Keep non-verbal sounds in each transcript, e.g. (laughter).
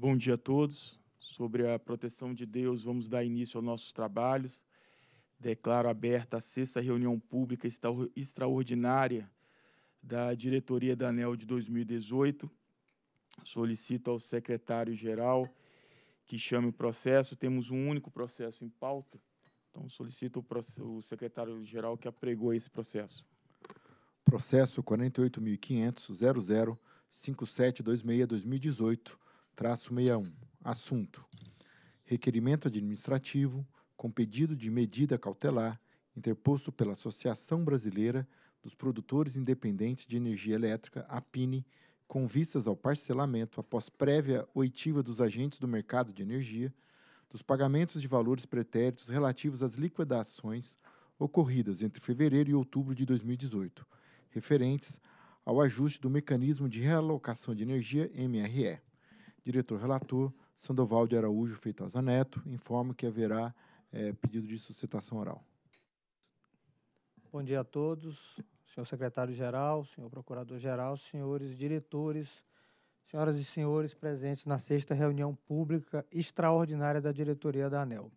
Bom dia a todos. Sobre a proteção de Deus, vamos dar início aos nossos trabalhos. Declaro aberta a sexta reunião pública extraordinária da diretoria da ANEL de 2018. Solicito ao secretário-geral que chame o processo. Temos um único processo em pauta, então solicito o secretário-geral que apregou esse processo. Processo 48.500.005726-2018, traço 61. Assunto: Requerimento administrativo com pedido de medida cautelar interposto pela Associação Brasileira dos Produtores Independentes de Energia Elétrica, APINE, com vistas ao parcelamento, após prévia oitiva dos agentes do mercado de energia, dos pagamentos de valores pretéritos relativos às liquidações ocorridas entre fevereiro e outubro de 2018, referentes ao ajuste do mecanismo de realocação de energia MRE diretor-relator Sandoval de Araújo Feitosa Neto, informa que haverá é, pedido de sustentação oral. Bom dia a todos, senhor secretário-geral, senhor procurador-geral, senhores diretores, senhoras e senhores presentes na sexta reunião pública extraordinária da diretoria da ANEL.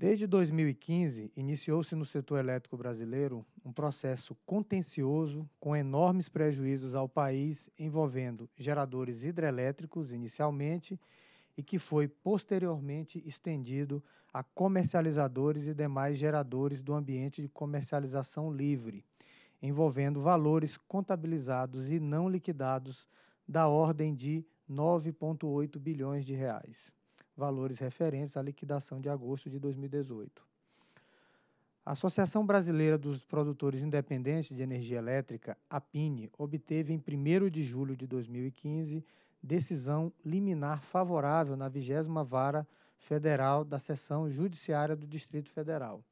Desde 2015, iniciou-se no setor elétrico brasileiro um processo contencioso com enormes prejuízos ao país, envolvendo geradores hidrelétricos inicialmente e que foi posteriormente estendido a comercializadores e demais geradores do ambiente de comercialização livre, envolvendo valores contabilizados e não liquidados da ordem de 9,8 bilhões de reais valores referentes à liquidação de agosto de 2018. A Associação Brasileira dos Produtores Independentes de Energia Elétrica, APINE, obteve em 1 de julho de 2015 decisão liminar favorável na 20 Vara Federal da Seção Judiciária do Distrito Federal,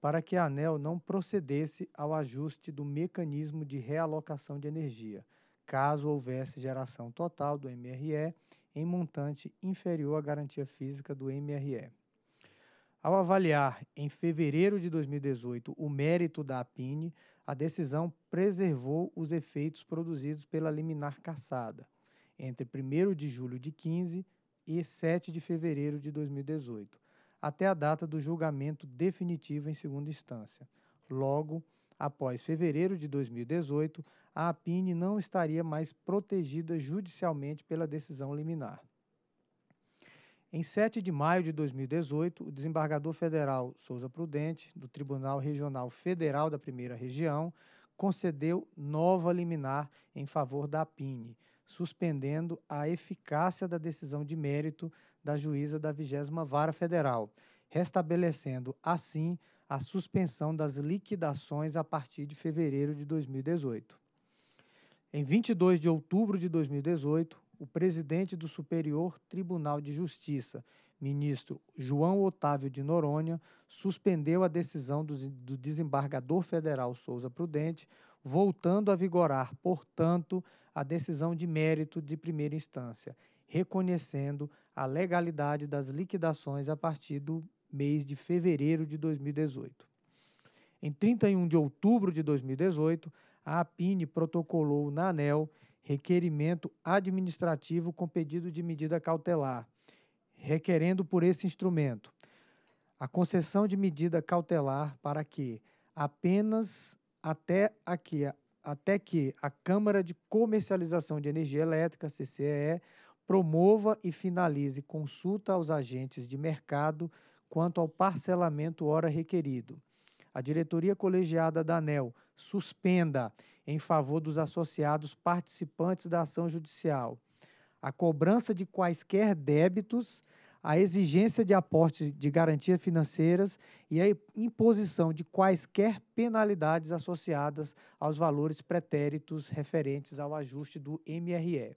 para que a ANEL não procedesse ao ajuste do mecanismo de realocação de energia, caso houvesse geração total do MRE em montante inferior à garantia física do MRE. Ao avaliar em fevereiro de 2018 o mérito da APINE, a decisão preservou os efeitos produzidos pela liminar caçada entre 1 de julho de 15 e 7 de fevereiro de 2018, até a data do julgamento definitivo em segunda instância. Logo, Após fevereiro de 2018, a APINE não estaria mais protegida judicialmente pela decisão liminar. Em 7 de maio de 2018, o desembargador federal Souza Prudente, do Tribunal Regional Federal da Primeira Região, concedeu nova liminar em favor da APINE, suspendendo a eficácia da decisão de mérito da juíza da 20 Vara Federal, restabelecendo, assim, a suspensão das liquidações a partir de fevereiro de 2018. Em 22 de outubro de 2018, o presidente do Superior Tribunal de Justiça, ministro João Otávio de Noronha, suspendeu a decisão do, do desembargador federal Souza Prudente, voltando a vigorar, portanto, a decisão de mérito de primeira instância, reconhecendo a legalidade das liquidações a partir do mês de fevereiro de 2018. Em 31 de outubro de 2018, a APINE protocolou na ANEL requerimento administrativo com pedido de medida cautelar, requerendo por esse instrumento a concessão de medida cautelar para que apenas até aqui até que a Câmara de Comercialização de Energia Elétrica, CCEE, promova e finalize consulta aos agentes de mercado quanto ao parcelamento hora requerido. A diretoria colegiada da ANEL suspenda em favor dos associados participantes da ação judicial a cobrança de quaisquer débitos, a exigência de aporte de garantias financeiras e a imposição de quaisquer penalidades associadas aos valores pretéritos referentes ao ajuste do MRE.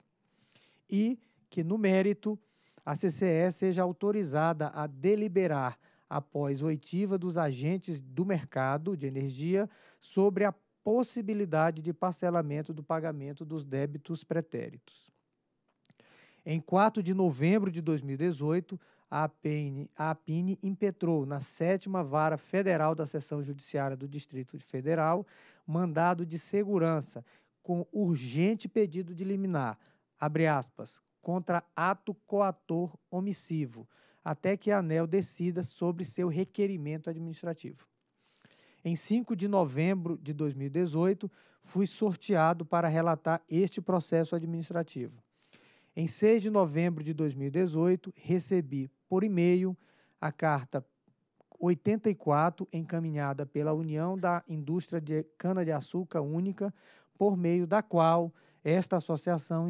E que, no mérito, a CCE seja autorizada a deliberar, após oitiva dos agentes do mercado de energia, sobre a possibilidade de parcelamento do pagamento dos débitos pretéritos. Em 4 de novembro de 2018, a APINE, a APINE impetrou na sétima vara federal da seção judiciária do Distrito Federal mandado de segurança com urgente pedido de liminar, abre aspas, contra ato coator omissivo, até que a ANEL decida sobre seu requerimento administrativo. Em 5 de novembro de 2018, fui sorteado para relatar este processo administrativo. Em 6 de novembro de 2018, recebi por e-mail a carta 84, encaminhada pela União da Indústria de Cana-de-Açúcar Única, por meio da qual esta associação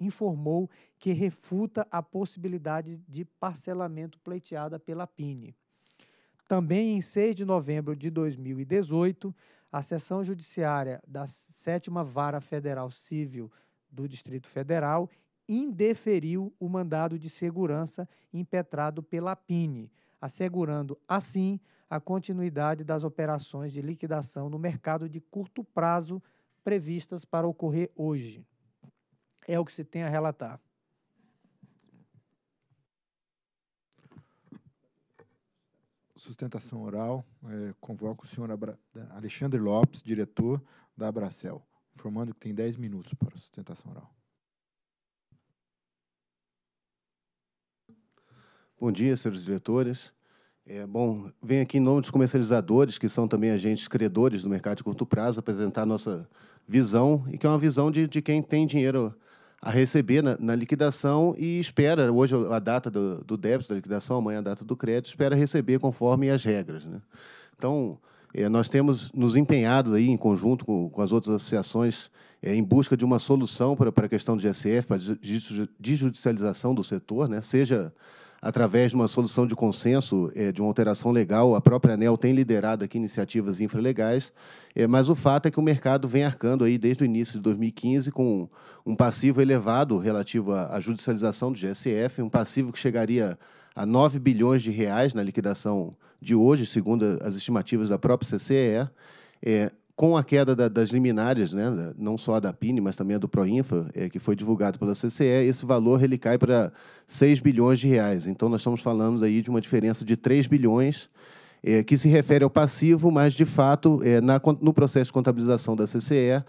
informou que refuta a possibilidade de parcelamento pleiteada pela PINE. Também em 6 de novembro de 2018, a sessão Judiciária da 7 Vara Federal Civil do Distrito Federal indeferiu o mandado de segurança impetrado pela PINE, assegurando, assim, a continuidade das operações de liquidação no mercado de curto prazo previstas para ocorrer hoje. É o que se tem a relatar. Sustentação oral, é, convoco o senhor Abra Alexandre Lopes, diretor da Abracel, informando que tem 10 minutos para a sustentação oral. Bom dia, senhores diretores. É, bom, venho aqui em nome dos comercializadores, que são também agentes credores do mercado de curto prazo, apresentar nossa visão, e que é uma visão de, de quem tem dinheiro a receber na, na liquidação e espera, hoje a data do, do, débito da liquidação, amanhã a data do crédito, espera receber conforme as regras. Né? Então, é, nós temos nos empenhado aí, em conjunto com, com as outras associações, é, em busca de uma solução para, para a questão do GSF, para a desjudicialização do setor, né? seja através de uma solução de consenso, eh, de uma alteração legal. A própria ANEL tem liderado aqui iniciativas infralegais, eh, mas o fato é que o mercado vem arcando aí desde o início de 2015 com um passivo elevado relativo à judicialização do GSF, um passivo que chegaria a 9 bilhões de reais na liquidação de hoje, segundo as estimativas da própria CCE. É, com a queda da, das liminárias, né, não só a da PINE, mas também a do Proinfa, é, que foi divulgado pela CCE, esse valor ele cai para 6 bilhões de reais. Então, nós estamos falando aí de uma diferença de 3 bilhões, é, que se refere ao passivo, mas, de fato, é, na, no processo de contabilização da CCE,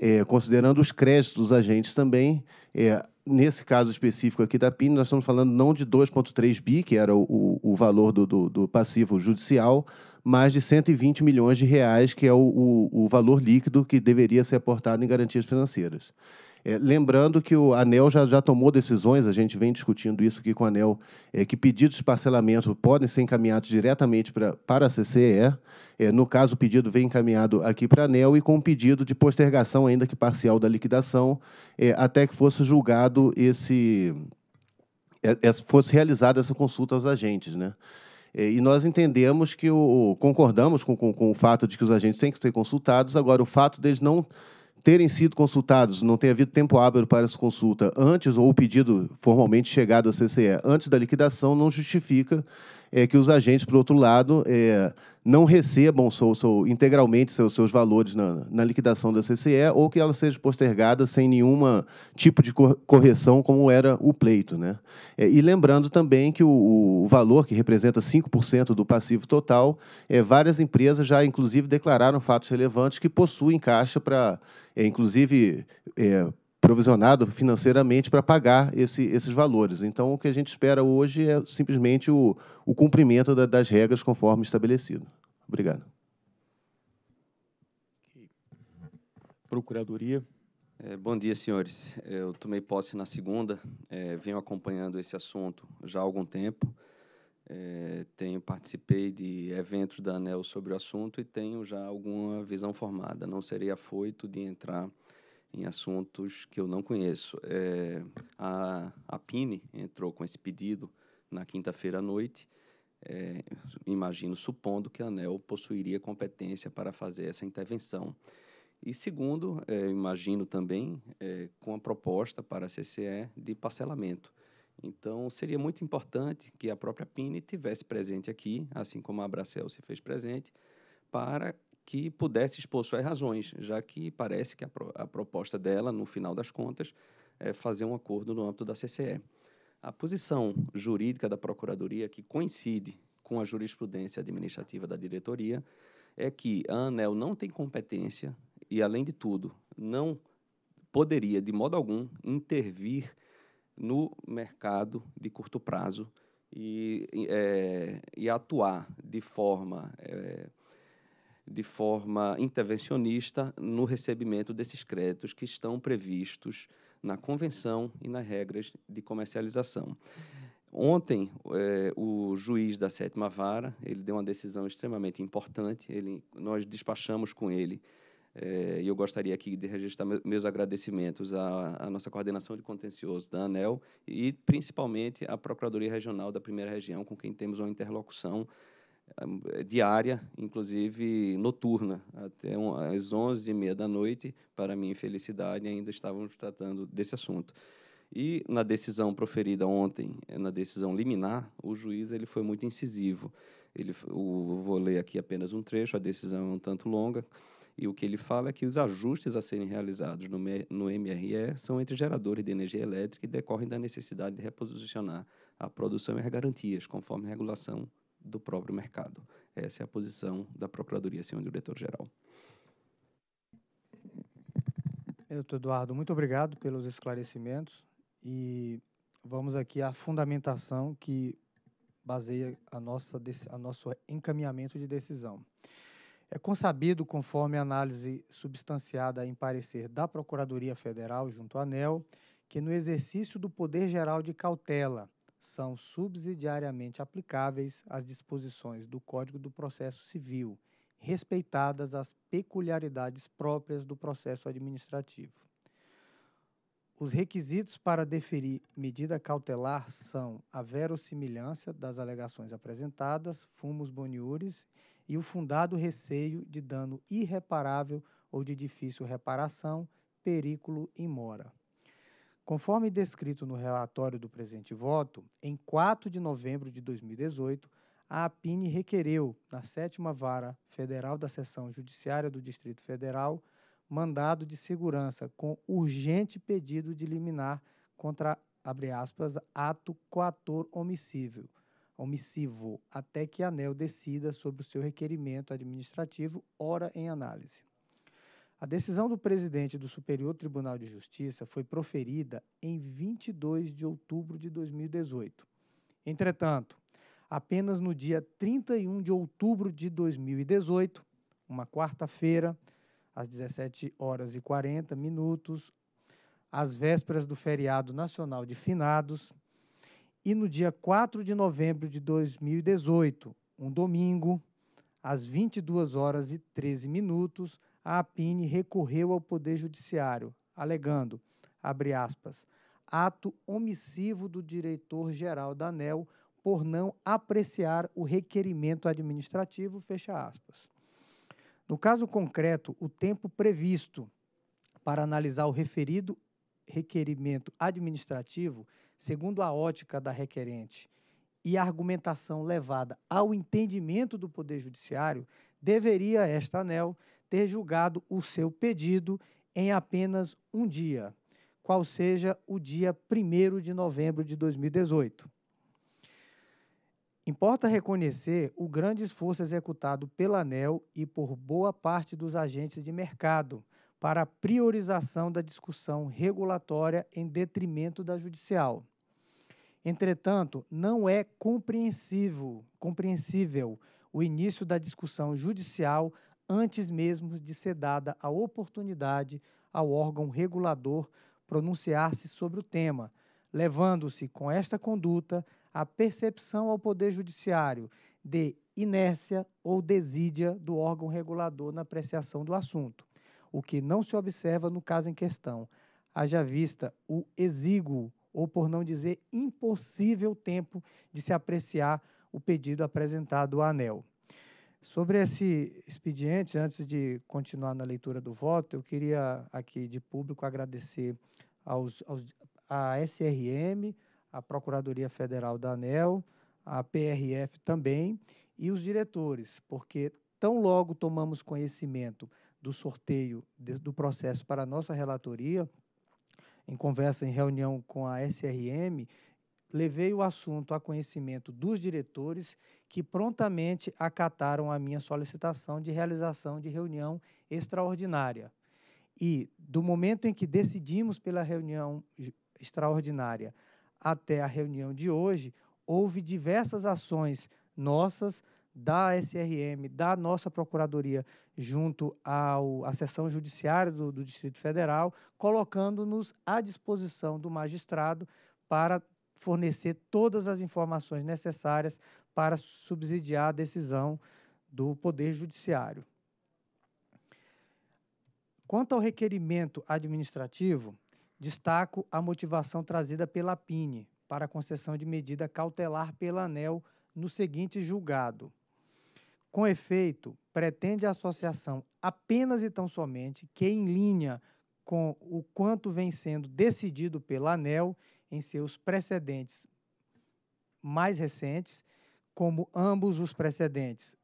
é, considerando os créditos dos agentes também, é, nesse caso específico aqui da PINE, nós estamos falando não de 2,3 bi, que era o, o, o valor do, do, do passivo judicial, mais de 120 milhões de reais, que é o, o, o valor líquido que deveria ser aportado em garantias financeiras. É, lembrando que o ANEL já, já tomou decisões, a gente vem discutindo isso aqui com o ANEL, é, que pedidos de parcelamento podem ser encaminhados diretamente pra, para a CCE. É, no caso, o pedido vem encaminhado aqui para a ANEL e com um pedido de postergação, ainda que parcial, da liquidação, é, até que fosse julgado esse. É, é, fosse realizada essa consulta aos agentes. Né? É, e nós entendemos que o, concordamos com, com, com o fato de que os agentes têm que ser consultados, agora o fato deles não terem sido consultados, não ter havido tempo hábil para essa consulta antes ou o pedido formalmente chegado à CCE antes da liquidação, não justifica é, que os agentes, por outro lado, é, não recebam so, integralmente seus, seus valores na, na, liquidação da CCE ou que ela seja postergada sem nenhuma tipo de correção, como era o pleito. Né? É, e lembrando também que o, o valor, que representa 5% do passivo total, é, várias empresas já, inclusive, declararam fatos relevantes que possuem caixa para, é, inclusive, é, provisionado financeiramente para pagar esse, esses valores. Então, o que a gente espera hoje é simplesmente o, o cumprimento da, das regras conforme estabelecido. Obrigado. Procuradoria. É, bom dia, senhores. Eu tomei posse na segunda, é, venho acompanhando esse assunto já há algum tempo. É, tenho participei de eventos da ANEL sobre o assunto e tenho já alguma visão formada. Não seria afoito de entrar em assuntos que eu não conheço. É, a, a PINE entrou com esse pedido na quinta-feira à noite é, imagino, supondo que a ANEL possuiria competência para fazer essa intervenção. E segundo, é, imagino também é, com a proposta para a CCE de parcelamento. Então, seria muito importante que a própria PINE tivesse presente aqui, assim como a Abracel se fez presente, para que pudesse expor suas razões, já que parece que a, pro, a proposta dela, no final das contas, é fazer um acordo no âmbito da CCE. A posição jurídica da Procuradoria, que coincide com a jurisprudência administrativa da diretoria, é que a ANEL não tem competência e, além de tudo, não poderia, de modo algum, intervir no mercado de curto prazo e, é, e atuar de forma, é, de forma intervencionista no recebimento desses créditos que estão previstos na convenção e nas regras de comercialização. Ontem, é, o juiz da sétima vara, ele deu uma decisão extremamente importante, ele, nós despachamos com ele, é, e eu gostaria aqui de registrar meus agradecimentos à, à nossa coordenação de contencioso da ANEL e, principalmente, à Procuradoria Regional da Primeira Região, com quem temos uma interlocução eh, diária, inclusive noturna, até um, às 11h30 da noite, para minha infelicidade, ainda estávamos tratando desse assunto. E na decisão proferida ontem, eh, na decisão liminar, o juiz ele foi muito incisivo. Ele, o, vou ler aqui apenas um trecho, a decisão é um tanto longa, e o que ele fala é que os ajustes a serem realizados no, no MRE são entre geradores de energia elétrica e decorrem da necessidade de reposicionar a produção e as garantias, conforme regulação do próprio mercado. Essa é a posição da Procuradoria, senhor diretor-geral. Eu, Eduardo, muito obrigado pelos esclarecimentos e vamos aqui à fundamentação que baseia a nossa a nosso encaminhamento de decisão. É consabido, conforme a análise substanciada em parecer da Procuradoria Federal junto à ANEL, que no exercício do poder geral de cautela são subsidiariamente aplicáveis às disposições do Código do Processo Civil, respeitadas as peculiaridades próprias do processo administrativo. Os requisitos para deferir medida cautelar são a verossimilhança das alegações apresentadas, fumos boniures e o fundado receio de dano irreparável ou de difícil reparação, perículo e mora. Conforme descrito no relatório do presente voto, em 4 de novembro de 2018, a APINE requereu, na sétima vara federal da seção judiciária do Distrito Federal, mandado de segurança com urgente pedido de liminar contra, abre aspas, ato coator omissível, omissivo, até que a ANEL decida sobre o seu requerimento administrativo, ora em análise. A decisão do presidente do Superior Tribunal de Justiça foi proferida em 22 de outubro de 2018. Entretanto, apenas no dia 31 de outubro de 2018, uma quarta-feira, às 17 horas e 40 minutos, às vésperas do feriado nacional de finados, e no dia 4 de novembro de 2018, um domingo, às 22 horas e 13 minutos, a APINE recorreu ao Poder Judiciário, alegando, abre aspas, ato omissivo do diretor-geral da ANEL por não apreciar o requerimento administrativo, fecha aspas. No caso concreto, o tempo previsto para analisar o referido requerimento administrativo, segundo a ótica da requerente e a argumentação levada ao entendimento do Poder Judiciário, deveria esta ANEL ter julgado o seu pedido em apenas um dia, qual seja o dia 1 de novembro de 2018. Importa reconhecer o grande esforço executado pela ANEL e por boa parte dos agentes de mercado para a priorização da discussão regulatória em detrimento da judicial. Entretanto, não é compreensível, compreensível o início da discussão judicial antes mesmo de ser dada a oportunidade ao órgão regulador pronunciar-se sobre o tema, levando-se com esta conduta a percepção ao Poder Judiciário de inércia ou desídia do órgão regulador na apreciação do assunto, o que não se observa no caso em questão, haja vista o exíguo, ou por não dizer impossível tempo de se apreciar o pedido apresentado à ANEL. Sobre esse expediente, antes de continuar na leitura do voto, eu queria aqui de público agradecer aos, aos, a SRM, a Procuradoria Federal da ANEL, a PRF também e os diretores, porque tão logo tomamos conhecimento do sorteio de, do processo para a nossa relatoria, em conversa, em reunião com a SRM, levei o assunto a conhecimento dos diretores, que prontamente acataram a minha solicitação de realização de reunião extraordinária. E, do momento em que decidimos pela reunião extraordinária até a reunião de hoje, houve diversas ações nossas, da SRM, da nossa Procuradoria, junto à sessão judiciária do, do Distrito Federal, colocando-nos à disposição do magistrado para fornecer todas as informações necessárias para subsidiar a decisão do Poder Judiciário. Quanto ao requerimento administrativo, destaco a motivação trazida pela PINE para a concessão de medida cautelar pela ANEL no seguinte julgado. Com efeito, pretende a associação apenas e tão somente que, em linha com o quanto vem sendo decidido pela ANEL em seus precedentes mais recentes, como ambos os precedentes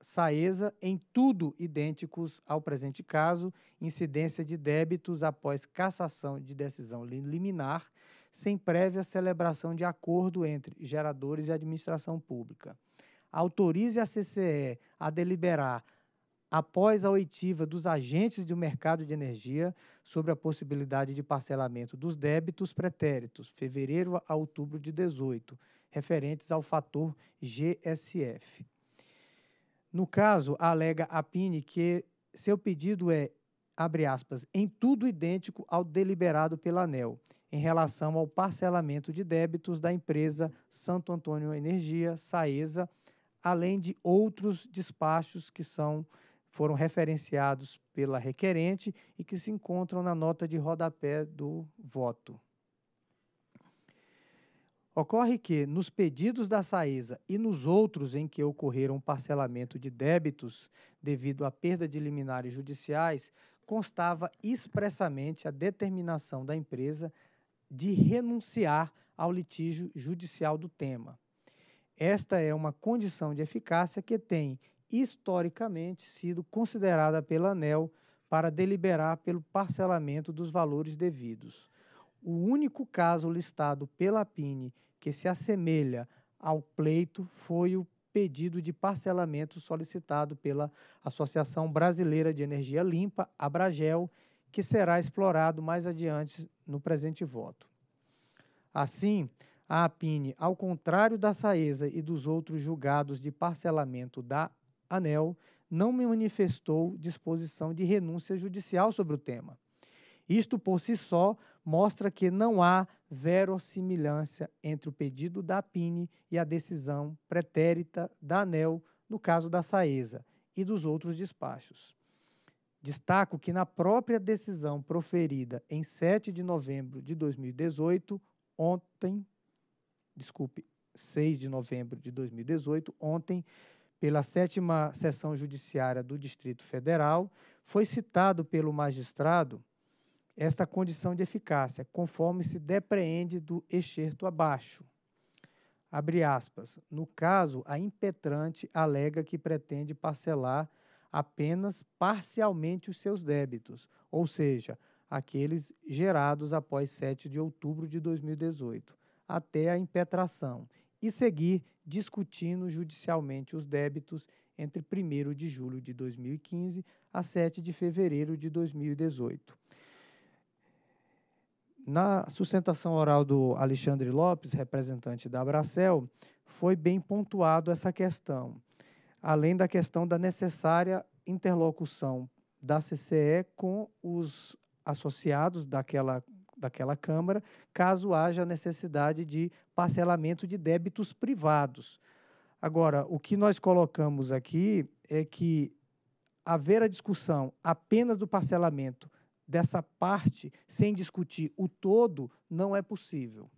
Saesa, em tudo idênticos ao presente caso, incidência de débitos após cassação de decisão liminar, sem prévia celebração de acordo entre geradores e administração pública. Autorize a CCE a deliberar após a oitiva dos agentes do mercado de energia sobre a possibilidade de parcelamento dos débitos pretéritos, fevereiro a outubro de 18, referentes ao fator GSF. No caso, alega a PINE que seu pedido é, abre aspas, em tudo idêntico ao deliberado pela ANEL, em relação ao parcelamento de débitos da empresa Santo Antônio Energia, Saesa, além de outros despachos que são foram referenciados pela requerente e que se encontram na nota de rodapé do voto. Ocorre que, nos pedidos da Saesa e nos outros em que ocorreram parcelamento de débitos devido à perda de liminares judiciais, constava expressamente a determinação da empresa de renunciar ao litígio judicial do tema. Esta é uma condição de eficácia que tem historicamente sido considerada pela ANEL para deliberar pelo parcelamento dos valores devidos. O único caso listado pela PINE que se assemelha ao pleito foi o pedido de parcelamento solicitado pela Associação Brasileira de Energia Limpa, Abragel, que será explorado mais adiante no presente voto. Assim, a APINE, ao contrário da SAESA e dos outros julgados de parcelamento da ANEL não me manifestou disposição de renúncia judicial sobre o tema. Isto por si só mostra que não há verossimilhança entre o pedido da PINE e a decisão pretérita da ANEL no caso da Saesa e dos outros despachos. Destaco que na própria decisão proferida em 7 de novembro de 2018, ontem, desculpe, 6 de novembro de 2018, ontem, pela sétima sessão judiciária do Distrito Federal, foi citado pelo magistrado esta condição de eficácia, conforme se depreende do excerto abaixo. Abre aspas. No caso, a impetrante alega que pretende parcelar apenas parcialmente os seus débitos, ou seja, aqueles gerados após 7 de outubro de 2018, até a impetração, e seguir discutindo judicialmente os débitos entre 1 de julho de 2015 a 7 de fevereiro de 2018. Na sustentação oral do Alexandre Lopes, representante da Abracel, foi bem pontuado essa questão, além da questão da necessária interlocução da CCE com os associados daquela daquela Câmara, caso haja necessidade de parcelamento de débitos privados. Agora, o que nós colocamos aqui é que haver a discussão apenas do parcelamento dessa parte, sem discutir o todo, não é possível.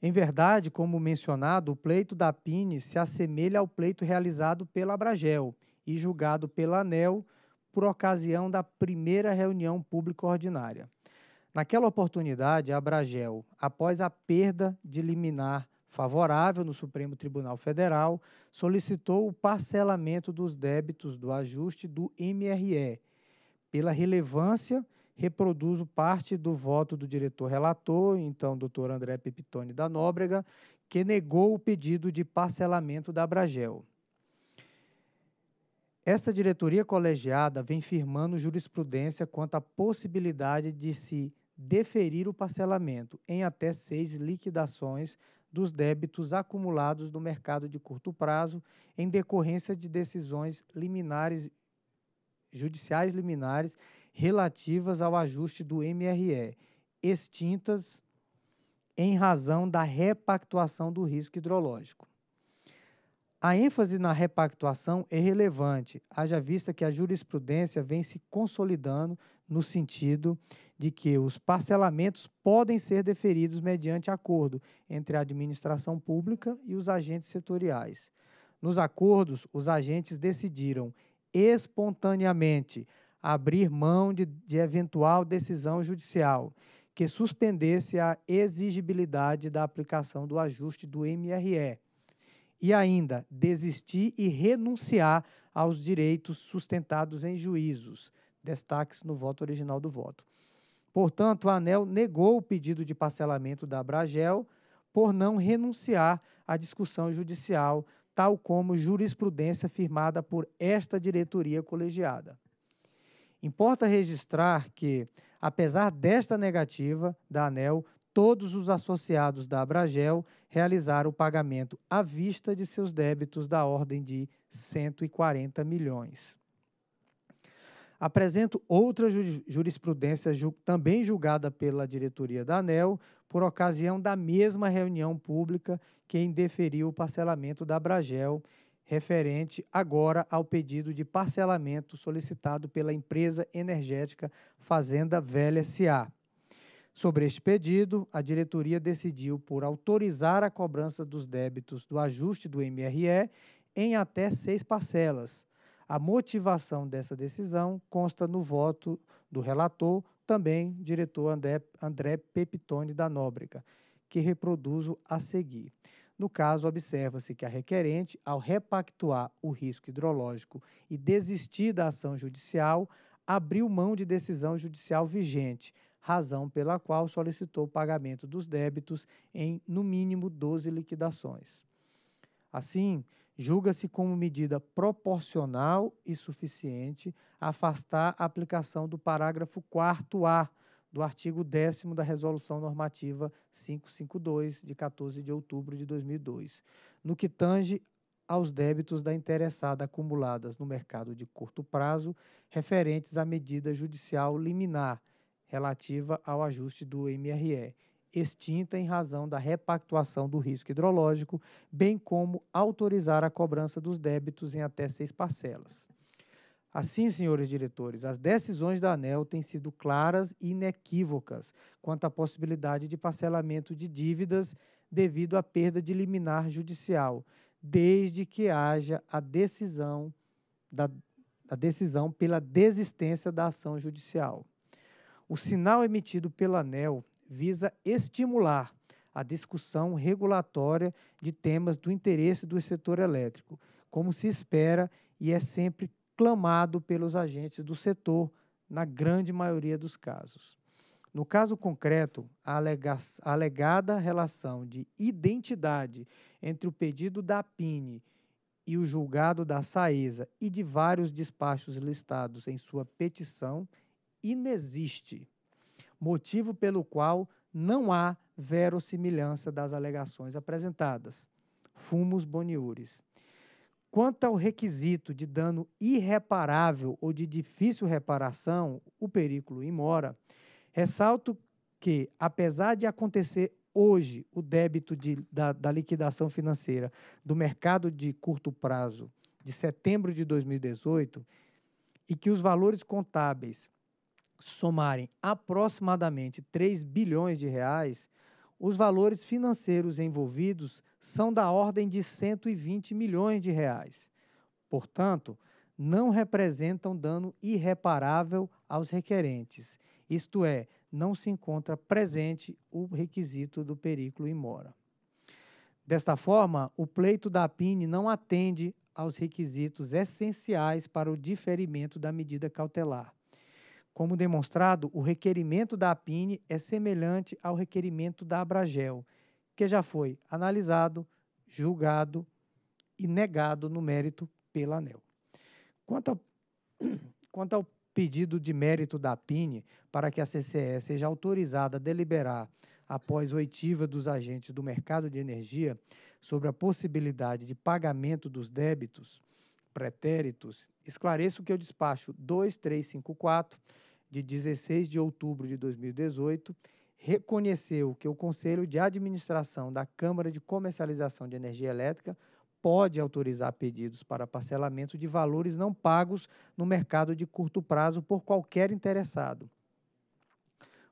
Em verdade, como mencionado, o pleito da PINE se assemelha ao pleito realizado pela Abragel e julgado pela ANEL por ocasião da primeira reunião pública ordinária. Naquela oportunidade, a Abragel, após a perda de liminar favorável no Supremo Tribunal Federal, solicitou o parcelamento dos débitos do ajuste do MRE. Pela relevância, reproduzo parte do voto do diretor relator, então doutor André Pepitone da Nóbrega, que negou o pedido de parcelamento da Abragel. Esta diretoria colegiada vem firmando jurisprudência quanto à possibilidade de se deferir o parcelamento em até seis liquidações dos débitos acumulados do mercado de curto prazo em decorrência de decisões liminares judiciais liminares relativas ao ajuste do MRE, extintas em razão da repactuação do risco hidrológico. A ênfase na repactuação é relevante, haja vista que a jurisprudência vem se consolidando no sentido de que os parcelamentos podem ser deferidos mediante acordo entre a administração pública e os agentes setoriais. Nos acordos, os agentes decidiram espontaneamente abrir mão de, de eventual decisão judicial que suspendesse a exigibilidade da aplicação do ajuste do MRE e ainda desistir e renunciar aos direitos sustentados em juízos, destaques no voto original do voto. Portanto, a ANEL negou o pedido de parcelamento da Abragel por não renunciar à discussão judicial, tal como jurisprudência firmada por esta diretoria colegiada. Importa registrar que, apesar desta negativa da ANEL, todos os associados da Abragel realizaram o pagamento à vista de seus débitos da ordem de 140 milhões. Apresento outra jurisprudência ju também julgada pela diretoria da ANEL por ocasião da mesma reunião pública que indeferiu o parcelamento da Abragel, referente agora ao pedido de parcelamento solicitado pela empresa energética Fazenda Velha S.A Sobre este pedido, a diretoria decidiu por autorizar a cobrança dos débitos do ajuste do MRE em até seis parcelas. A motivação dessa decisão consta no voto do relator, também diretor André, André Pepitone da Nóbrega, que reproduzo a seguir. No caso, observa-se que a requerente, ao repactuar o risco hidrológico e desistir da ação judicial, abriu mão de decisão judicial vigente, razão pela qual solicitou o pagamento dos débitos em, no mínimo, 12 liquidações. Assim, julga-se como medida proporcional e suficiente afastar a aplicação do parágrafo 4A do artigo 10 da Resolução Normativa 552, de 14 de outubro de 2002, no que tange aos débitos da interessada acumuladas no mercado de curto prazo, referentes à medida judicial liminar relativa ao ajuste do MRE, extinta em razão da repactuação do risco hidrológico, bem como autorizar a cobrança dos débitos em até seis parcelas. Assim, senhores diretores, as decisões da ANEL têm sido claras e inequívocas quanto à possibilidade de parcelamento de dívidas devido à perda de liminar judicial, desde que haja a decisão, da, a decisão pela desistência da ação judicial. O sinal emitido pela ANEL visa estimular a discussão regulatória de temas do interesse do setor elétrico, como se espera e é sempre clamado pelos agentes do setor, na grande maioria dos casos. No caso concreto, a, a alegada relação de identidade entre o pedido da PINE e o julgado da SAESA e de vários despachos listados em sua petição inexiste, motivo pelo qual não há verossimilhança das alegações apresentadas. Fumos boniures. Quanto ao requisito de dano irreparável ou de difícil reparação, o perículo imora, ressalto que, apesar de acontecer hoje o débito de, da, da liquidação financeira do mercado de curto prazo de setembro de 2018 e que os valores contábeis somarem aproximadamente 3 bilhões de reais, os valores financeiros envolvidos são da ordem de 120 milhões de reais. Portanto, não representam dano irreparável aos requerentes, isto é, não se encontra presente o requisito do perículo in mora. Desta forma, o pleito da PINE não atende aos requisitos essenciais para o diferimento da medida cautelar, como demonstrado, o requerimento da APINE é semelhante ao requerimento da Abragel, que já foi analisado, julgado e negado no mérito pela ANEL. Quanto ao, (clears throat) quanto ao pedido de mérito da APINE para que a CCE seja autorizada a deliberar, após oitiva dos agentes do mercado de energia, sobre a possibilidade de pagamento dos débitos, pretéritos, esclareço que o despacho 2354, de 16 de outubro de 2018, reconheceu que o Conselho de Administração da Câmara de Comercialização de Energia Elétrica pode autorizar pedidos para parcelamento de valores não pagos no mercado de curto prazo por qualquer interessado.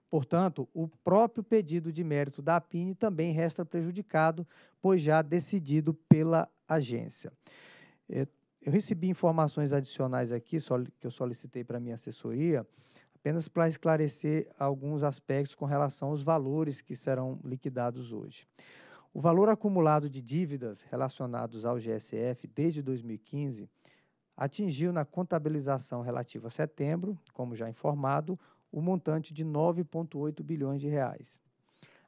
Portanto, o próprio pedido de mérito da APINE também resta prejudicado, pois já decidido pela agência. É, eu recebi informações adicionais aqui, que eu solicitei para minha assessoria, apenas para esclarecer alguns aspectos com relação aos valores que serão liquidados hoje. O valor acumulado de dívidas relacionados ao GSF desde 2015 atingiu na contabilização relativa a setembro, como já informado, o montante de 9,8 bilhões de reais.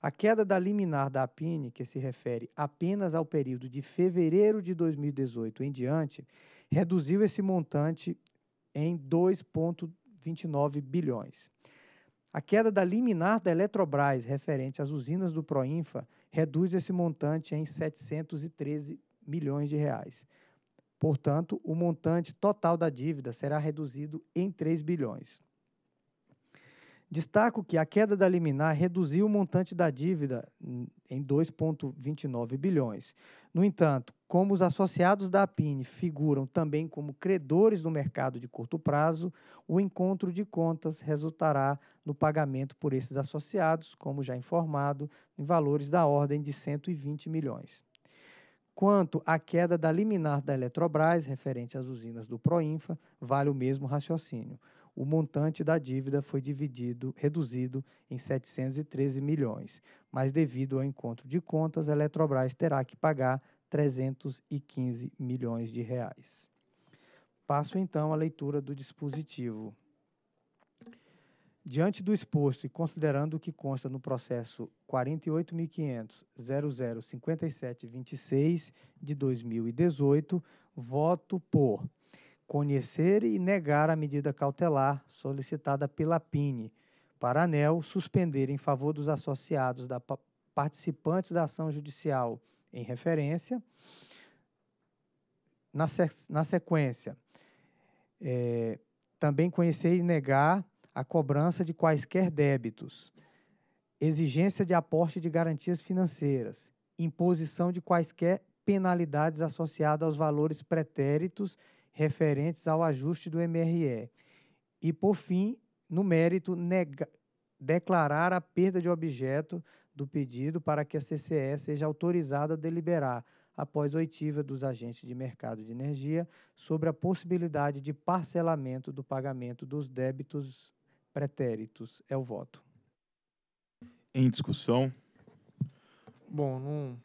A queda da liminar da APINE, que se refere apenas ao período de fevereiro de 2018 em diante, reduziu esse montante em 2,29 bilhões. A queda da liminar da Eletrobras, referente às usinas do Proinfa, reduz esse montante em 713 milhões de reais. Portanto, o montante total da dívida será reduzido em 3 bilhões. Destaco que a queda da liminar reduziu o montante da dívida em 2,29 bilhões. No entanto, como os associados da APINE figuram também como credores no mercado de curto prazo, o encontro de contas resultará no pagamento por esses associados, como já informado, em valores da ordem de 120 milhões. Quanto à queda da liminar da Eletrobras, referente às usinas do Proinfa, vale o mesmo raciocínio o montante da dívida foi dividido, reduzido em 713 milhões, mas devido ao encontro de contas, a Eletrobras terá que pagar 315 milhões de reais. Passo então à leitura do dispositivo. Diante do exposto e considerando o que consta no processo 48.500.005726 de 2018, voto por conhecer e negar a medida cautelar solicitada pela PINE para ANEL suspender em favor dos associados da participantes da ação judicial em referência. Na, na sequência, é, também conhecer e negar a cobrança de quaisquer débitos, exigência de aporte de garantias financeiras, imposição de quaisquer penalidades associadas aos valores pretéritos referentes ao ajuste do MRE. E, por fim, no mérito, nega, declarar a perda de objeto do pedido para que a CCE seja autorizada a deliberar, após oitiva dos agentes de mercado de energia, sobre a possibilidade de parcelamento do pagamento dos débitos pretéritos. É o voto. Em discussão? Bom, não,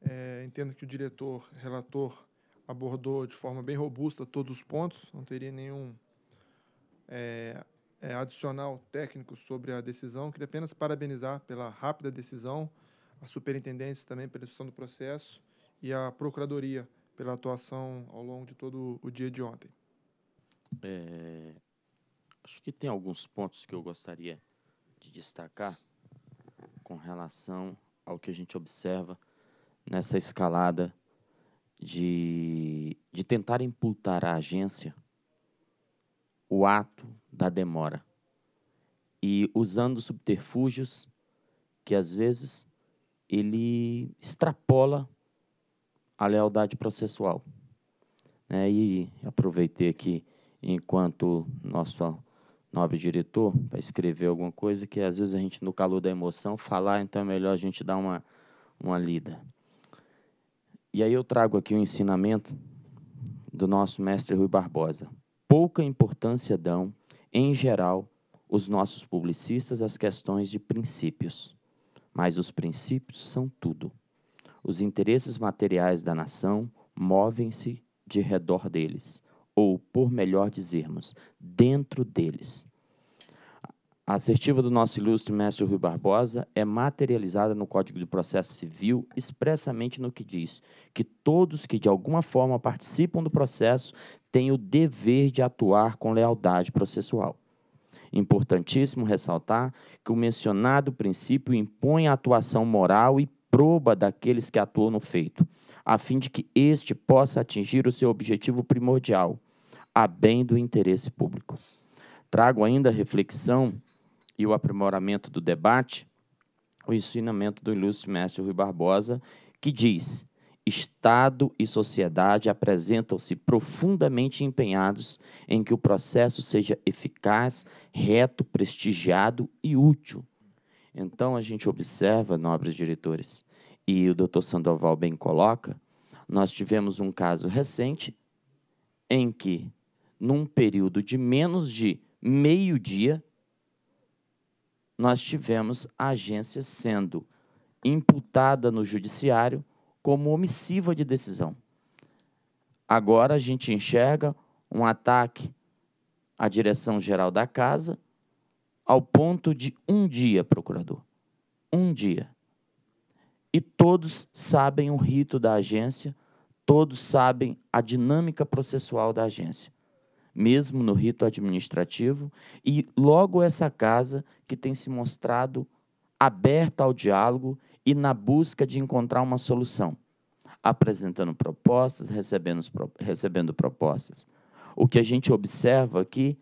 é, entendo que o diretor, relator, abordou de forma bem robusta todos os pontos, não teria nenhum é, é, adicional técnico sobre a decisão. Queria apenas parabenizar pela rápida decisão, a superintendência também pela decisão do processo e a procuradoria pela atuação ao longo de todo o dia de ontem. É, acho que tem alguns pontos que eu gostaria de destacar com relação ao que a gente observa nessa escalada de, de tentar imputar à agência o ato da demora e usando subterfúgios que às vezes ele extrapola a lealdade processual. Né? E aproveitei aqui, enquanto nosso nobre diretor, para escrever alguma coisa que às vezes a gente, no calor da emoção, falar, então é melhor a gente dar uma, uma lida. E aí eu trago aqui o um ensinamento do nosso mestre Rui Barbosa. Pouca importância dão, em geral, os nossos publicistas às questões de princípios, mas os princípios são tudo. Os interesses materiais da nação movem-se de redor deles, ou, por melhor dizermos, dentro deles. A assertiva do nosso ilustre mestre Rui Barbosa é materializada no Código do Processo Civil expressamente no que diz que todos que de alguma forma participam do processo têm o dever de atuar com lealdade processual. Importantíssimo ressaltar que o mencionado princípio impõe a atuação moral e proba daqueles que atuam no feito, a fim de que este possa atingir o seu objetivo primordial, a bem do interesse público. Trago ainda reflexão e o aprimoramento do debate, o ensinamento do ilustre mestre Rui Barbosa, que diz: Estado e sociedade apresentam-se profundamente empenhados em que o processo seja eficaz, reto, prestigiado e útil. Então a gente observa, nobres diretores, e o Dr. Sandoval bem coloca, nós tivemos um caso recente em que, num período de menos de meio-dia, nós tivemos a agência sendo imputada no judiciário como omissiva de decisão. Agora a gente enxerga um ataque à direção geral da casa ao ponto de um dia, procurador. Um dia. E todos sabem o rito da agência, todos sabem a dinâmica processual da agência mesmo no rito administrativo, e logo essa casa que tem se mostrado aberta ao diálogo e na busca de encontrar uma solução, apresentando propostas, recebendo, recebendo propostas. O que a gente observa aqui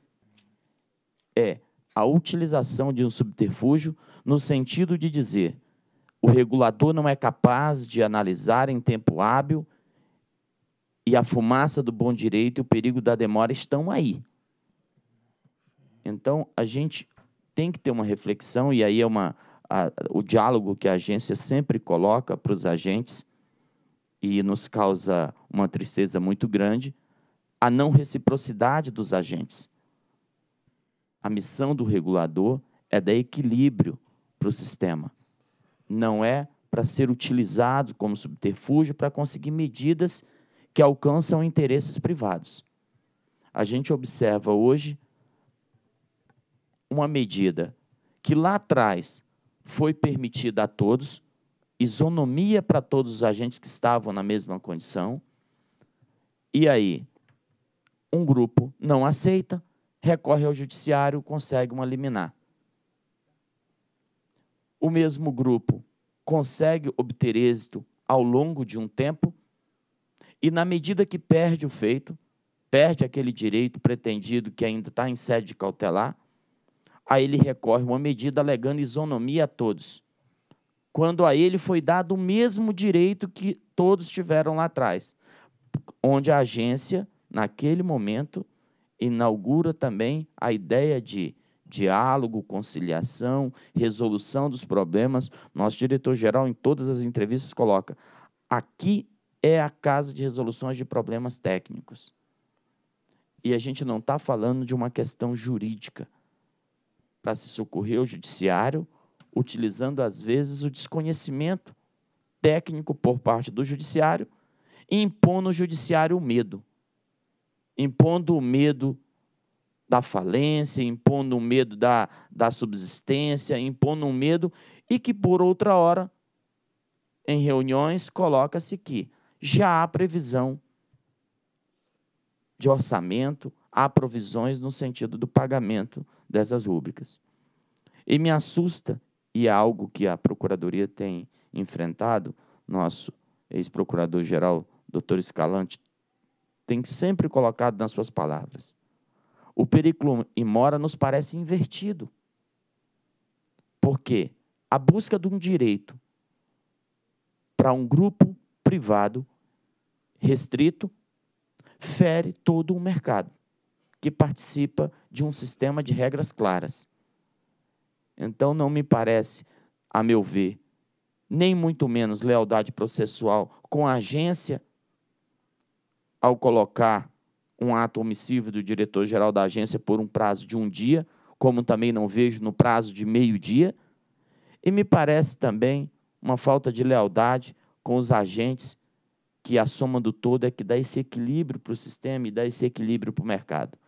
é a utilização de um subterfúgio no sentido de dizer o regulador não é capaz de analisar em tempo hábil e a fumaça do bom direito e o perigo da demora estão aí. Então, a gente tem que ter uma reflexão, e aí é uma, a, o diálogo que a agência sempre coloca para os agentes, e nos causa uma tristeza muito grande, a não reciprocidade dos agentes. A missão do regulador é dar equilíbrio para o sistema, não é para ser utilizado como subterfúgio para conseguir medidas que alcançam interesses privados. A gente observa hoje uma medida que lá atrás foi permitida a todos, isonomia para todos os agentes que estavam na mesma condição. E aí, um grupo não aceita, recorre ao judiciário, consegue uma liminar. O mesmo grupo consegue obter êxito ao longo de um tempo e na medida que perde o feito, perde aquele direito pretendido que ainda está em sede cautelar, a ele recorre uma medida alegando isonomia a todos, quando a ele foi dado o mesmo direito que todos tiveram lá atrás, onde a agência, naquele momento, inaugura também a ideia de diálogo, conciliação, resolução dos problemas. Nosso diretor-geral, em todas as entrevistas, coloca: aqui é a Casa de Resoluções de Problemas Técnicos. E a gente não está falando de uma questão jurídica para se socorrer ao judiciário, utilizando às vezes o desconhecimento técnico por parte do judiciário e impondo ao judiciário o medo. Impondo o medo da falência, impondo o medo da, da subsistência, impondo o medo e que, por outra hora, em reuniões, coloca-se que já há previsão de orçamento, há provisões no sentido do pagamento dessas rúbricas. E me assusta, e é algo que a Procuradoria tem enfrentado, nosso ex-procurador-geral, doutor Escalante, tem sempre colocado nas suas palavras. O e mora nos parece invertido. Porque a busca de um direito para um grupo privado restrito fere todo o mercado que participa de um sistema de regras claras. Então, não me parece, a meu ver, nem muito menos lealdade processual com a agência ao colocar um ato omissivo do diretor-geral da agência por um prazo de um dia, como também não vejo no prazo de meio-dia, e me parece também uma falta de lealdade com os agentes, que a soma do todo é que dá esse equilíbrio para o sistema e dá esse equilíbrio para o mercado.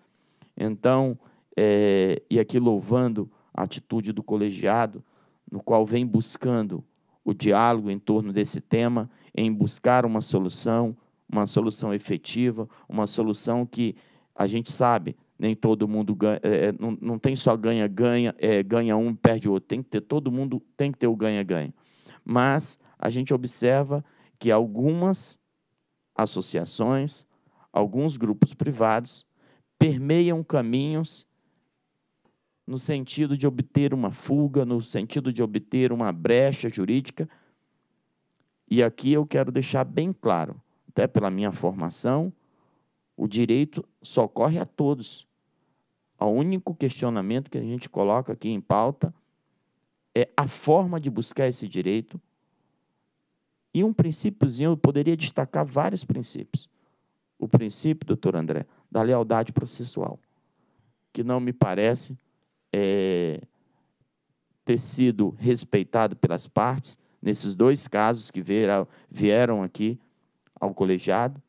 Então, é, e aqui louvando a atitude do colegiado, no qual vem buscando o diálogo em torno desse tema, em buscar uma solução, uma solução efetiva, uma solução que a gente sabe, nem todo mundo ganha, é, é não, não tem só ganha-ganha, é, ganha um, perde outro, tem que ter, todo mundo tem que ter o ganha-ganha. Mas a gente observa que algumas associações, alguns grupos privados permeiam caminhos no sentido de obter uma fuga, no sentido de obter uma brecha jurídica. E aqui eu quero deixar bem claro, até pela minha formação, o direito socorre a todos. O único questionamento que a gente coloca aqui em pauta é a forma de buscar esse direito, e um princípiozinho, eu poderia destacar vários princípios. O princípio, doutor André, da lealdade processual, que não me parece é, ter sido respeitado pelas partes, nesses dois casos que vieram, vieram aqui ao colegiado,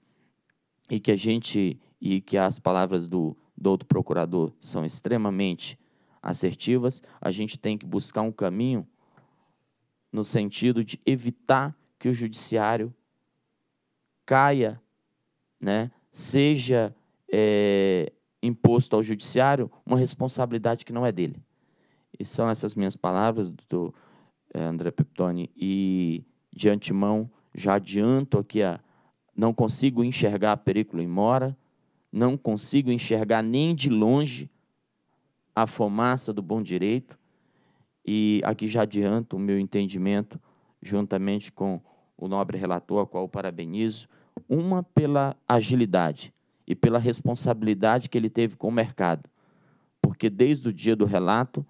e que a gente, e que as palavras do, do outro procurador são extremamente assertivas, a gente tem que buscar um caminho no sentido de evitar que o judiciário caia, né, seja é, imposto ao judiciário uma responsabilidade que não é dele. E são essas minhas palavras, doutor é, André Peptoni, e de antemão já adianto aqui a não consigo enxergar a película em mora, não consigo enxergar nem de longe a fumaça do bom direito, e aqui já adianto o meu entendimento juntamente com o nobre relator, a qual parabenizo, uma pela agilidade e pela responsabilidade que ele teve com o mercado, porque desde o dia do relato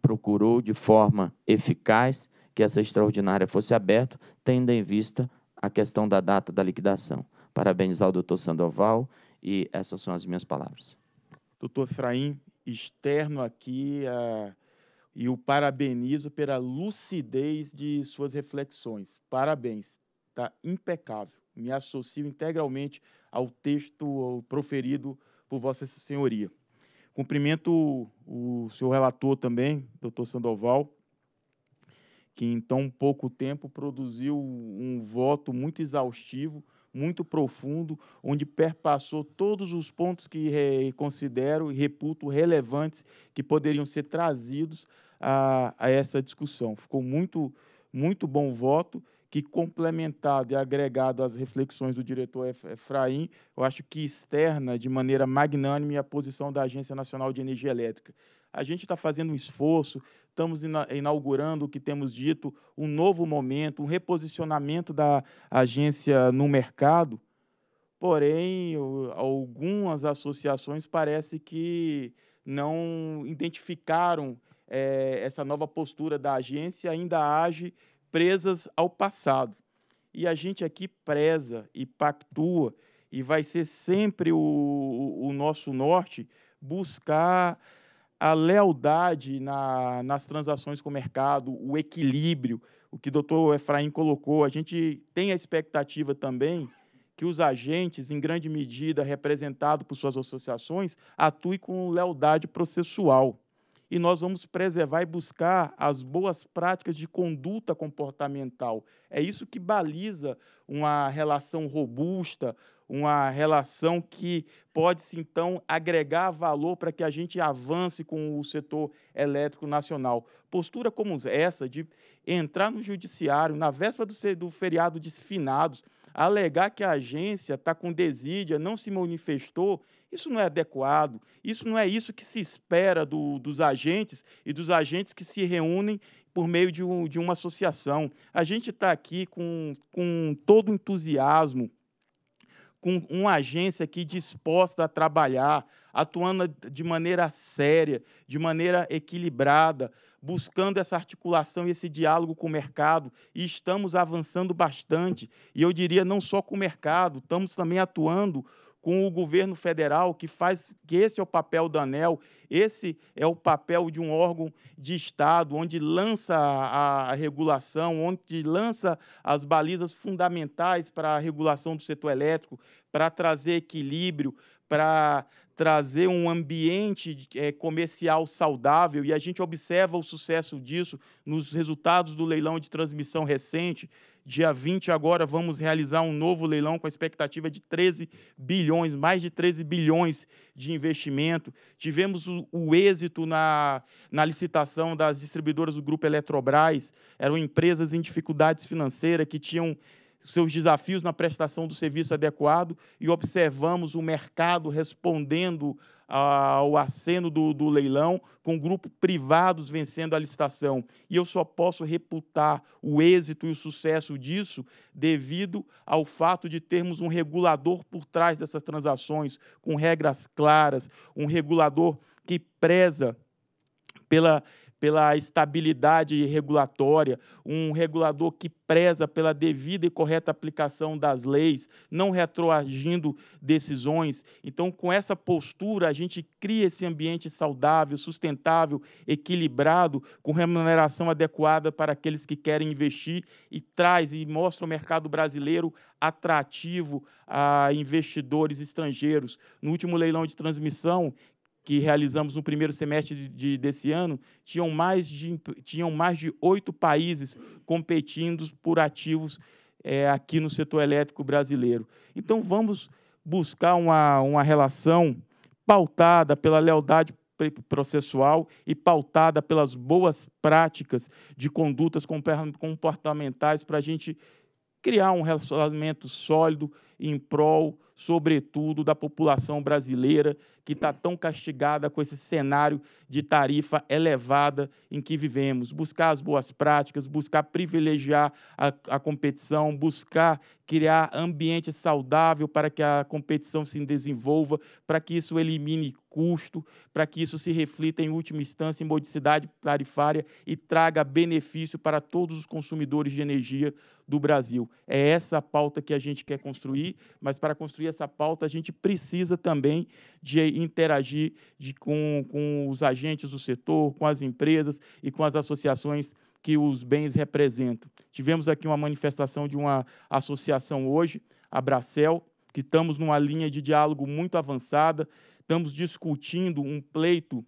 procurou de forma eficaz que essa extraordinária fosse aberta, tendo em vista a questão da data da liquidação. Parabenizar o doutor Sandoval e essas são as minhas palavras. Doutor Efraim, externo aqui a e o parabenizo pela lucidez de suas reflexões. Parabéns, está impecável. Me associo integralmente ao texto proferido por Vossa Senhoria. Cumprimento o, seu relator também, doutor Sandoval, que em tão pouco tempo produziu um voto muito exaustivo muito profundo, onde perpassou todos os pontos que considero e reputo relevantes que poderiam ser trazidos a, a essa discussão. Ficou muito, muito bom voto que complementado e agregado às reflexões do diretor Efraim, eu acho que externa de maneira magnânime a posição da Agência Nacional de Energia Elétrica. A gente está fazendo um esforço, estamos inaugurando o que temos dito, um novo momento, um reposicionamento da agência no mercado. Porém, algumas associações parece que não identificaram é, essa nova postura da agência, ainda age presas ao passado. E a gente aqui preza e pactua, e vai ser sempre o, o nosso norte buscar a lealdade na, nas transações com o mercado, o equilíbrio, o que o doutor Efraim colocou. A gente tem a expectativa também que os agentes, em grande medida representados por suas associações, atuem com lealdade processual. E nós vamos preservar e buscar as boas práticas de conduta comportamental. É isso que baliza uma relação robusta, uma relação que pode-se então agregar valor para que a gente avance com o setor elétrico nacional. Postura como essa de entrar no judiciário na véspera do feriado de finados, alegar que a agência está com desídia, não se manifestou, isso não é adequado, isso não é isso que se espera do, dos agentes e dos agentes que se reúnem por meio de, um, de uma associação. A gente está aqui com, com todo entusiasmo, com uma agência aqui disposta a trabalhar, atuando de maneira séria, de maneira equilibrada, buscando essa articulação e esse diálogo com o mercado, e estamos avançando bastante. E eu diria não só com o mercado, estamos também atuando com o governo federal, que faz que esse é o papel da ANEL, esse é o papel de um órgão de Estado, onde lança a, a regulação, onde lança as balizas fundamentais para a regulação do setor elétrico, para trazer equilíbrio, para trazer um ambiente é, comercial saudável, e a gente observa o sucesso disso nos resultados do leilão de transmissão recente, Dia 20 agora vamos realizar um novo leilão com a expectativa de 13 bilhões, mais de 13 bilhões de investimento. Tivemos o, o êxito na, na licitação das distribuidoras do grupo Eletrobras, eram empresas em dificuldades financeiras que tinham seus desafios na prestação do serviço adequado e observamos o mercado respondendo ao aceno do, do leilão, com grupos privados vencendo a licitação. E eu só posso reputar o êxito e o sucesso disso devido ao fato de termos um regulador por trás dessas transações, com regras claras, um regulador que preza pela pela estabilidade regulatória, um regulador que preza pela devida e correta aplicação das leis, não retroagindo decisões. Então, com essa postura, a gente cria esse ambiente saudável, sustentável, equilibrado, com remuneração adequada para aqueles que querem investir e traz e mostra o mercado brasileiro atrativo a investidores estrangeiros. No último leilão de transmissão, que realizamos no primeiro semestre de, de, desse ano, tinham mais de, tinham mais de oito países competindo por ativos é, aqui no setor elétrico brasileiro. Então, vamos buscar uma, uma relação pautada pela lealdade processual e pautada pelas boas práticas de condutas comportamentais para a gente criar um relacionamento sólido em prol, sobretudo, da população brasileira que está tão castigada com esse cenário de tarifa elevada em que vivemos. Buscar as boas práticas, buscar privilegiar a, a competição, buscar criar ambiente saudável para que a competição se desenvolva, para que isso elimine custo, para que isso se reflita em última instância em modicidade tarifária e traga benefício para todos os consumidores de energia do Brasil. É essa a pauta que a gente quer construir, mas para construir essa pauta a gente precisa também de interagir de, com, com os agentes do setor, com as empresas e com as associações que os bens representam. Tivemos aqui uma manifestação de uma associação hoje, a Bracel, que estamos numa linha de diálogo muito avançada, estamos discutindo um pleito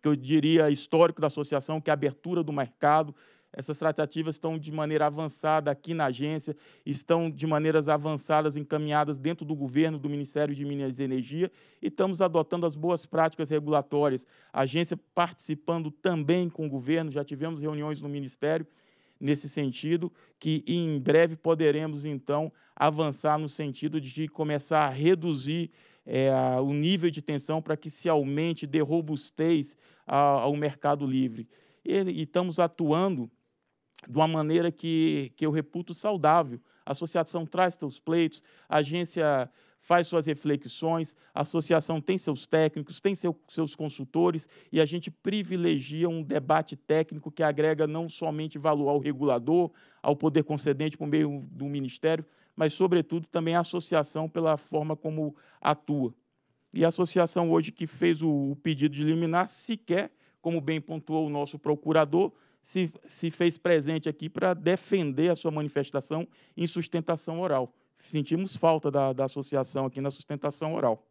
que eu diria histórico da associação, que é a abertura do mercado, essas tratativas estão de maneira avançada aqui na agência, estão de maneiras avançadas encaminhadas dentro do governo do Ministério de Minas e Energia e estamos adotando as boas práticas regulatórias. A agência participando também com o governo, já tivemos reuniões no Ministério nesse sentido, que em breve poderemos então avançar no sentido de começar a reduzir é, o nível de tensão para que se aumente, dê robustez ao, mercado livre. E, e estamos atuando de uma maneira que, que eu reputo saudável. A associação traz seus pleitos, a agência faz suas reflexões, a associação tem seus técnicos, tem seu, seus consultores e a gente privilegia um debate técnico que agrega não somente valor ao regulador, ao poder concedente por meio do ministério, mas, sobretudo, também a associação pela forma como atua. E a associação hoje que fez o, o pedido de liminar sequer, como bem pontuou o nosso procurador, se, se fez presente aqui para defender a sua manifestação em sustentação oral. Sentimos falta da, da associação aqui na sustentação oral.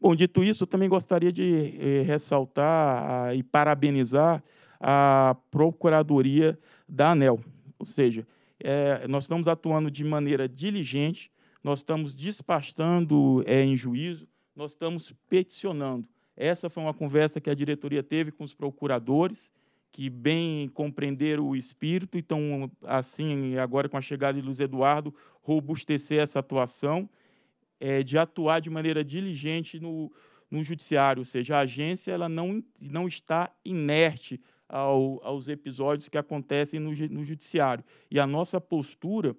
Bom, dito isso, também gostaria de eh, ressaltar ah, e parabenizar a Procuradoria da ANEL. Ou seja, é, nós estamos atuando de maneira diligente, nós estamos despastando é, em juízo, nós estamos peticionando. Essa foi uma conversa que a diretoria teve com os procuradores que bem compreender o espírito e então assim, agora com a chegada de Luiz Eduardo, robustecer essa atuação, é, de atuar de maneira diligente no, no judiciário, ou seja, a agência ela não, não está inerte ao, aos episódios que acontecem no, no judiciário. E a nossa postura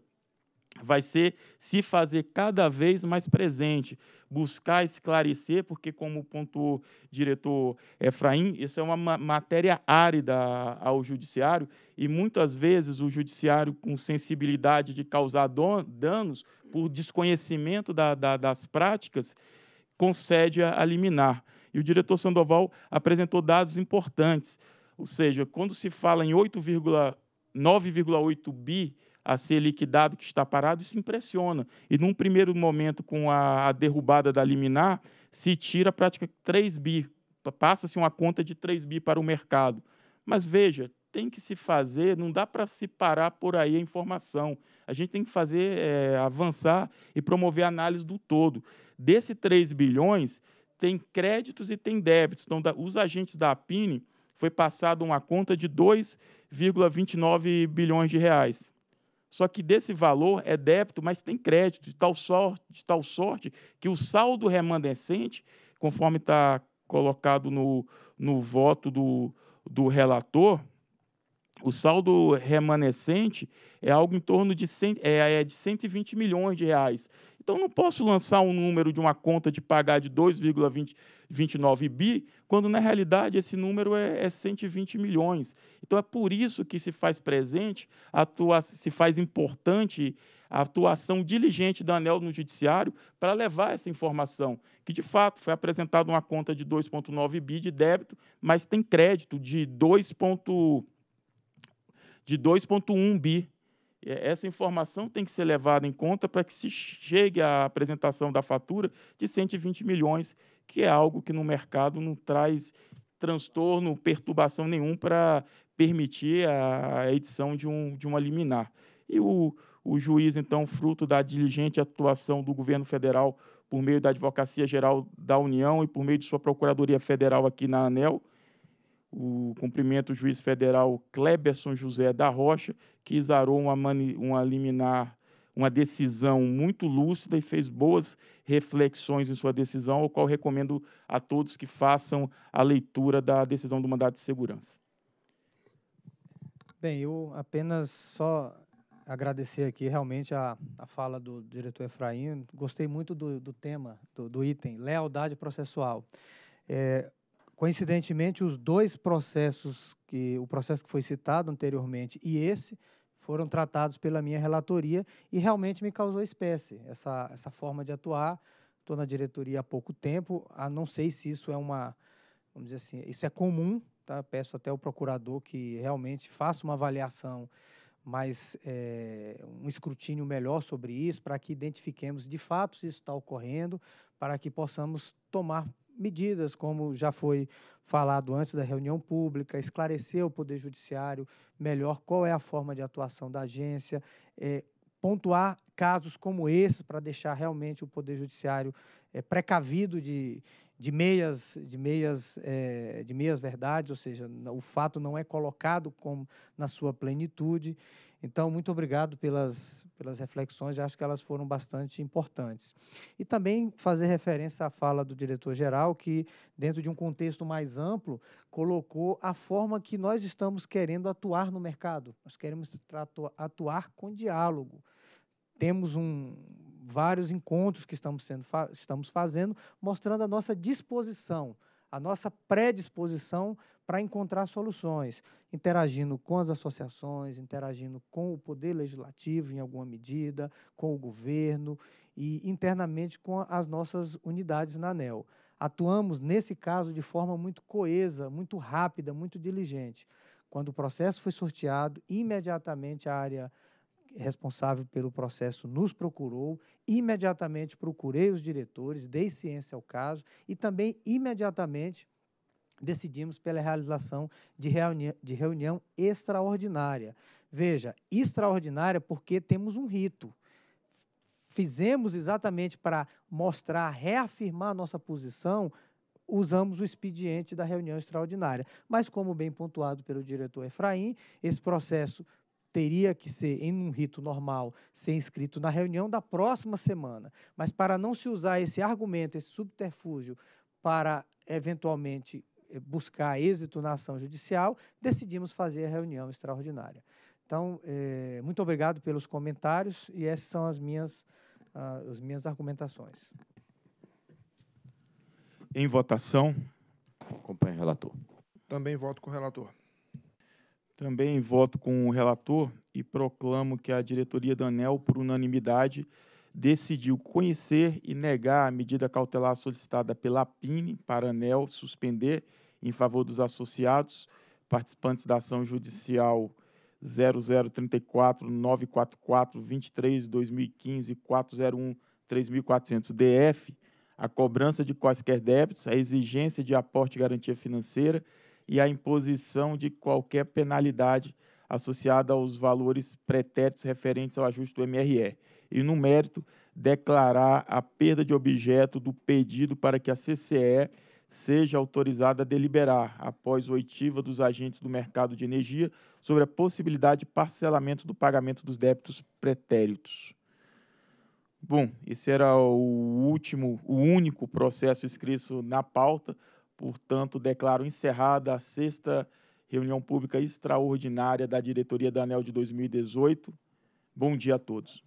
vai ser se fazer cada vez mais presente, buscar esclarecer, porque, como pontuou o diretor Efraim, isso é uma matéria árida ao judiciário e muitas vezes o judiciário, com sensibilidade de causar danos, por desconhecimento da, da, das práticas, concede a liminar. E o diretor Sandoval apresentou dados importantes, ou seja, quando se fala em 8,9,8 bi a ser liquidado que está parado, isso impressiona. E num primeiro momento, com a, a derrubada da liminar, se tira praticamente 3 bi, passa-se uma conta de 3 bi para o mercado. Mas veja, tem que se fazer, não dá para se parar por aí a informação. A gente tem que fazer, é, avançar e promover a análise do todo. Desse 3 bilhões, tem créditos e tem débitos. Então, da, os agentes da APINE foi passada uma conta de 2,29 bilhões de reais. Só que desse valor é débito, mas tem crédito, de tal sorte, de tal sorte que o saldo remanescente, conforme está colocado no, no voto do, do relator, o saldo remanescente é algo em torno de, 100, é, é de 120 milhões de reais. Então, não posso lançar um número de uma conta de pagar de 2,20 29 bi, quando na realidade esse número é, é 120 milhões. Então é por isso que se faz presente, atua, se faz importante a atuação diligente da ANEL no Judiciário para levar essa informação, que de fato foi apresentada uma conta de 2,9 bi de débito, mas tem crédito de de 2,1 bi. Essa informação tem que ser levada em conta para que se chegue à apresentação da fatura de 120 milhões que é algo que no mercado não traz transtorno, perturbação nenhum para permitir a edição de, um, de uma liminar. E o, o juiz, então, fruto da diligente atuação do governo federal por meio da Advocacia Geral da União e por meio de sua Procuradoria Federal aqui na ANEL, o cumprimento do juiz federal Kleberson José da Rocha, que exarou uma, uma liminar uma decisão muito lúcida e fez boas reflexões em sua decisão, o qual recomendo a todos que façam a leitura da decisão do mandato de segurança. Bem, eu apenas só agradecer aqui realmente a, a fala do diretor Efraim. Gostei muito do, do tema, do, do, item, lealdade processual. É, coincidentemente, os dois processos, que o processo que foi citado anteriormente e esse, foram tratados pela minha relatoria e realmente me causou espécie essa, essa forma de atuar. Estou na diretoria há pouco tempo, ah, não sei se isso é uma, vamos dizer assim, isso é comum, tá? peço até ao procurador que realmente faça uma avaliação mais é, um escrutínio melhor sobre isso, para que identifiquemos de fato se isso está ocorrendo, para que possamos tomar medidas, como já foi falado antes da reunião pública, esclarecer o Poder Judiciário melhor qual é a forma de atuação da agência, é, pontuar casos como esse para deixar realmente o Poder Judiciário é, precavido de, de meias de meias é, de meias verdades, ou seja, o fato não é colocado como na sua plenitude. Então, muito obrigado pelas, pelas reflexões, acho que elas foram bastante importantes. E também fazer referência à fala do diretor-geral, que, dentro de um contexto mais amplo, colocou a forma que nós estamos querendo atuar no mercado. Nós queremos atuar com diálogo. Temos um, vários encontros que estamos, sendo, estamos fazendo, mostrando a nossa disposição a nossa predisposição para encontrar soluções, interagindo com as associações, interagindo com o poder legislativo em alguma medida, com o governo e internamente com as nossas unidades na ANEL. Atuamos nesse caso de forma muito coesa, muito rápida, muito diligente. Quando o processo foi sorteado, imediatamente a área responsável pelo processo nos procurou, imediatamente procurei os diretores, dei ciência ao caso e também imediatamente decidimos pela realização de, reuni de reunião extraordinária. Veja, extraordinária porque temos um rito. Fizemos exatamente para mostrar, reafirmar nossa posição, usamos o expediente da reunião extraordinária. Mas, como bem pontuado pelo diretor Efraim, esse processo teria que ser, em um rito normal, ser inscrito na reunião da próxima semana. Mas para não se usar esse argumento, esse subterfúgio, para eventualmente eh, buscar êxito na ação judicial, decidimos fazer a reunião extraordinária. Então, eh, muito obrigado pelos comentários e essas são as minhas, uh, as minhas argumentações. Em votação. Acompanhe o relator. Também voto com o relator. Também voto com o relator e proclamo que a diretoria da ANEL, por unanimidade, decidiu conhecer e negar a medida cautelar solicitada pela PINE para a ANEL suspender em favor dos associados participantes da ação judicial 0034-944-23-2015-401-3400-DF, a cobrança de quaisquer débitos, a exigência de aporte e garantia financeira e a imposição de qualquer penalidade associada aos valores pretéritos referentes ao ajuste do MRE. E, no mérito, declarar a perda de objeto do pedido para que a CCE seja autorizada a deliberar, após oitiva dos agentes do mercado de energia, sobre a possibilidade de parcelamento do pagamento dos débitos pretéritos. Bom, esse era o último, o único processo escrito na pauta. Portanto, declaro encerrada a sexta reunião pública extraordinária da diretoria da ANEL de 2018. Bom dia a todos.